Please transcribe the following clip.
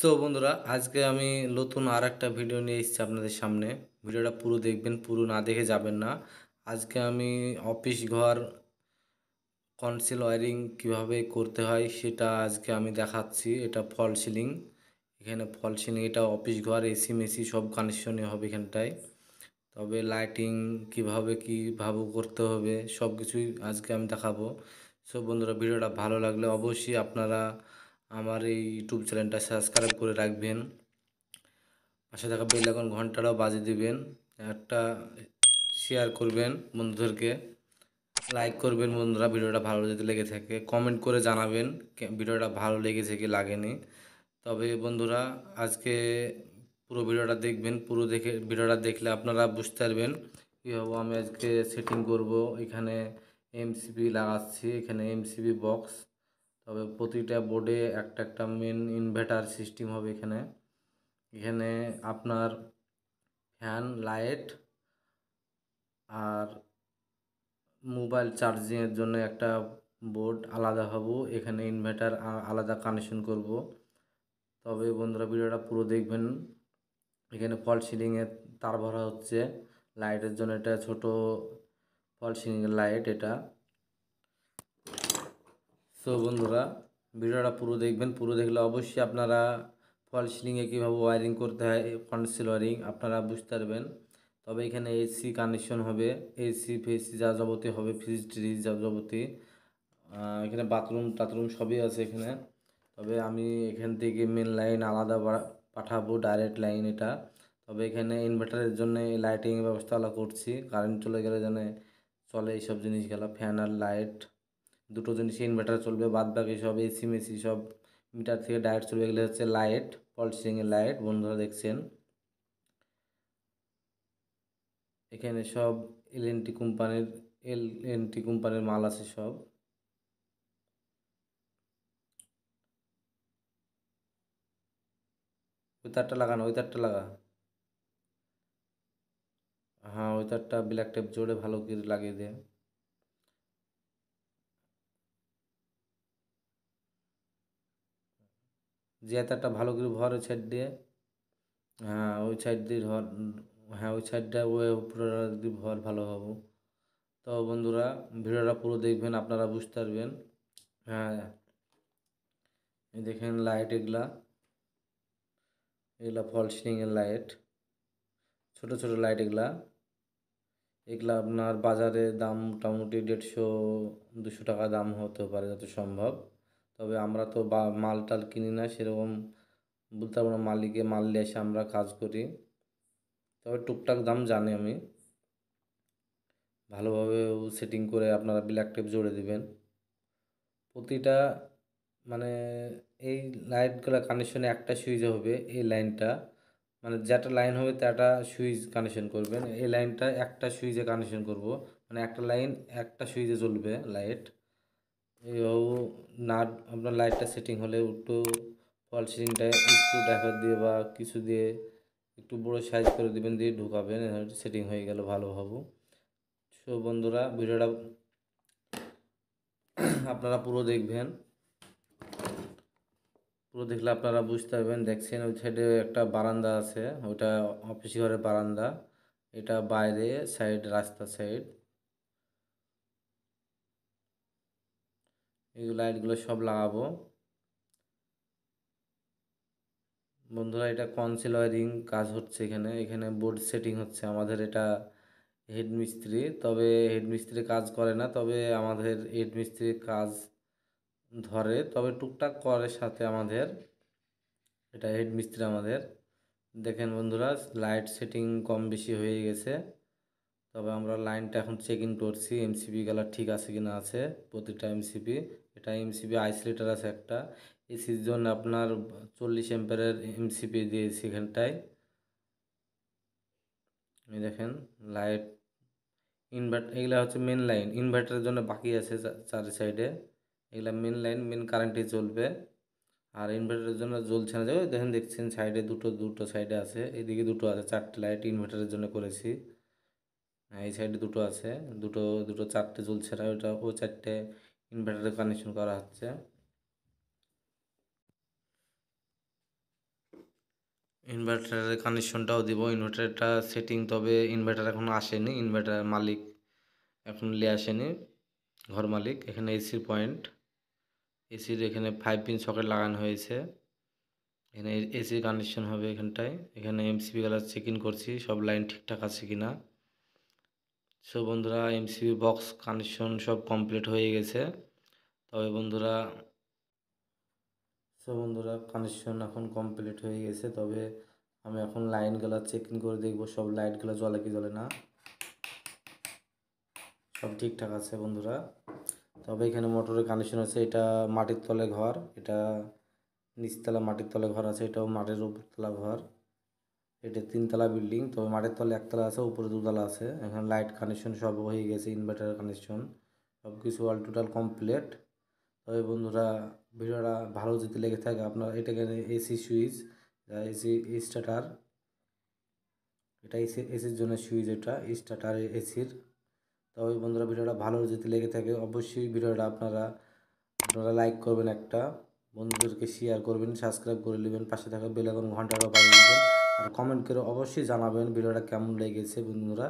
so বন্ধুরা আজকে আমি নতুন আর একটা ভিডিও নিয়ে এসেছি আপনাদের সামনে ভিডিওটা পুরো দেখবেন পুরো না দেখে যাবেন না আজকে আমি অফিস ঘর কনসিল ওয়ারিং কীভাবে করতে হয় সেটা আজকে আমি দেখাচ্ছি এটা ফল সিলিং এখানে ফল সিলিং এটা অফিস ঘর এসি মেসি সব কানেকশনই হবে এখানটায় তবে লাইটিং কিভাবে কীভাবে করতে হবে সব কিছুই আজকে আমি দেখাবো সো বন্ধুরা ভিডিওটা ভালো লাগলে অবশ্যই আপনারা আমার এই ইউটিউব চ্যানেলটা সাবস্ক্রাইব করে রাখবেন পাশে থাকা বেল এখন ঘন্টাটাও বাজিয়ে দেবেন একটা শেয়ার করবেন বন্ধুদেরকে লাইক করবেন বন্ধুরা ভিডিওটা ভালো যদি লেগে থাকে কমেন্ট করে জানাবেন ভিডিওটা ভালো লেগেছে কি লাগেনি তবে বন্ধুরা আজকে পুরো ভিডিওটা দেখবেন পুরো দেখে ভিডিওটা দেখলে আপনারা বুঝতে পারবেন কীভাবে আমি আজকে সেটিং করব এখানে এমসিবি লাগাচ্ছি এখানে এমসিবি বক্স তবে প্রতিটা বোর্ডে একটা একটা মেন ইনভার্টার সিস্টেম হবে এখানে এখানে আপনার ফ্যান লাইট আর মোবাইল চার্জিংয়ের জন্য একটা বোর্ড আলাদা হব এখানে ইনভার্টার আলাদা কানেকশন করব তবে বন্ধুরা ভিডিওটা পুরো দেখবেন এখানে ফল সিলিংয়ের তার ভরা হচ্ছে লাইটের জন্য এটা ছোট ফল সিলিংয়ের লাইট এটা সো বন্ধুরা ভিডিওটা পুরো দেখবেন পুরো দেখলে অবশ্যই আপনারা ফল সিলিংয়ে কীভাবে ওয়ারিং করতে হয় কনসিল ওয়ারিং আপনারা বুঝতে পারবেন তবে এখানে এসি কানেকশন হবে এসি ফেসি যা যাবতীয় হবে ফ্রিজ ট্রিজ যা যাবতীয় এখানে বাথরুম টাথরুম সবই আছে এখানে তবে আমি এখান থেকে মেন লাইন আলাদা পাঠাবো ডাইরেক্ট লাইন এটা তবে এখানে ইনভার্টারের জন্য লাইটিং ব্যবস্থা করছি কারেন্ট চলে গেলে যেন চলে এইসব জিনিসগুলো ফ্যান আর লাইট দুটো জিনিসে ইনভার্টার চলবে বাদ বাকি সব এসি মেসি সব মিটার থেকে ডায়েট চলবে এগুলো হচ্ছে লাইট ফল্ট সিংয়ের লাইট বন্ধুরা দেখছেন এখানে সব এল এন টি কোম্পানির এল এন টি কোম্পানির মাল আছে সব ওই তারটা লাগানো ওই তারটা লাগা হ্যাঁ ওই তারটা ব্ল্যাক টেপ জোরে ভালো করে লাগিয়ে দেয় একটা ভালো করে ভর ওই সাইড দিয়ে হ্যাঁ ওই সাইড দিয়ে ভর হ্যাঁ ওই সাইডটা ওই উপরে যদি ভর ভালো হবো তো বন্ধুরা ভিডিওটা পুরো দেখবেন আপনারা বুঝতে পারবেন হ্যাঁ দেখেন লাইট এগুলা এগুলা ফল সিলিংয়ের লাইট ছোট ছোট লাইট এগুলা এগুলা আপনার বাজারে দাম মোটামুটি দেড়শো দুশো টাকা দাম হতে পারে যত সম্ভব তবে আমরা তো বা মাল টাল কিনি না সেরকম বলতে পারবো না মালিকে মাল নিয়ে এসে আমরা কাজ করি তবে টুকটাক দাম জানি আমি ভালোভাবে সেটিং করে আপনারা ব্ল্যাক টেপ জুড়ে দিবেন প্রতিটা মানে এই লাইটগুলো কানেকশনে একটা সুইচ হবে এই লাইনটা মানে যেটা লাইন হবে তাটা সুইচ কানেকশন করবেন এই লাইনটা একটা সুইচে কানেকশন করব মানে একটা লাইন একটা সুইচে জ্বলবে লাইট এও নাট আপনার লাইটটা সেটিং হলে একটু ফল সিটিংটা একটু দেখা দিয়ে বা কিছু দিয়ে একটু বড় সাইজ করে দেবেন দিয়ে ঢুকাবেন সেটিং হয়ে গেলে ভালো হব সো বন্ধুরা ভিডিওটা আপনারা পুরো দেখবেন পুরো দেখলে আপনারা বুঝতে পারবেন দেখছেন ওই সাইডে একটা বারান্দা আছে ওইটা অফিস ঘরের বারান্দা এটা বাইরে সাইড রাস্তা সাইড এই লাইটগুলো সব লাগাবো বন্ধুরা এটা কনসিলয়ারিং কাজ হচ্ছে এখানে এখানে বোর্ড সেটিং হচ্ছে আমাদের এটা হেড মিস্ত্রি তবে হেড মিস্ত্রি কাজ করে না তবে আমাদের হেড মিস্ত্রি কাজ ধরে তবে টুকটাক করে সাথে আমাদের এটা হেড মিস্ত্রি আমাদের দেখেন বন্ধুরা লাইট সেটিং কম বেশি হয়ে গেছে তবে আমরা লাইনটা এখন চেক ইন করছি এমসিপি গেলার ঠিক আছে কি না আছে প্রতিটা এমসিপি এটা এমসিপি আইসোলেটার আছে একটা এসির জন্য আপনার চল্লিশ এম্পারের এমসিপি দিয়েছি এখানটায় দেখেন লাইট ইনভার্টার এগুলা হচ্ছে মেন লাইন ইনভার্টারের জন্য বাকি আছে চার সাইডে এগুলা মেন লাইন মেন কারেন্টে চলবে আর ইনভার্টারের জন্য জ্বলছে না যাবে দেখেন দেখছেন সাইডে দুটো দুটো সাইডে আছে এদিকে দুটো আছে চারটে লাইট ইনভার্টারের জন্য করেছি এই সাইডে দুটো আছে দুটো দুটো চারটে জ্বলছে না ওটা ও চারটে ইনভার্টারে কানেকশন করা হচ্ছে ইনভার্টারের কানেকশনটাও দিব ইনভার্টারটা সেটিং তবে ইনভার্টার এখন আসেনি ইনভার্টার মালিক এখন নিয়ে আসেনি ঘর মালিক এখানে এসির পয়েন্ট এসির এখানে ফাইভ পিন সকেট লাগানো হয়েছে এখানে এসির কানেকশন হবে এখানটায় এখানে এমসিবি কালার চেক ইন করছি সব লাইন ঠিকঠাক আছে কিনা সো বন্ধুরা এমসিবি বক্স কানেকশন সব কমপ্লিট হয়ে গেছে তবে বন্ধুরা সো বন্ধুরা কানেকশন এখন কমপ্লিট হয়ে গেছে তবে আমি এখন লাইনগুলো চেকিং করে দেখব সব লাইটগুলো জ্বলে কি জ্বলে না সব ঠিকঠাক আছে বন্ধুরা তবে এখানে মোটরের কানেকশন আছে এটা মাটির তলে ঘর এটা নিচতলা মাটির তলে ঘর আছে এটাও মাটির উপরতলা ঘর এটা তিনতলা বিল্ডিং তবে মাঠের তলে একতলা আছে উপরে দুতলা আছে এখানে লাইট কানেকশন সব হয়ে গেছে ইনভার্টার কানেকশন সব কিছু অল টোটাল কমপ্লিট তবে বন্ধুরা ভিডিওটা ভালো যদি লেগে থাকে আপনার এটা এখানে এসি সুইচ এসি স্টার্টার এটা এসি এসির জন্য সুইচ এটা স্টার্টার এসির তবে বন্ধুরা ভিডিওটা ভালো যদি লেগে থাকে অবশ্যই ভিডিওটা আপনারা আপনারা লাইক করবেন একটা বন্ধুদেরকে শেয়ার করবেন সাবস্ক্রাইব করে নেবেন পাশে থাকা বেলাগন ঘন্টাটা বাজিয়ে দেবেন আর কমেন্ট করে অবশ্যই জানাবেন ভিডিওটা কেমন লেগেছে বন্ধুরা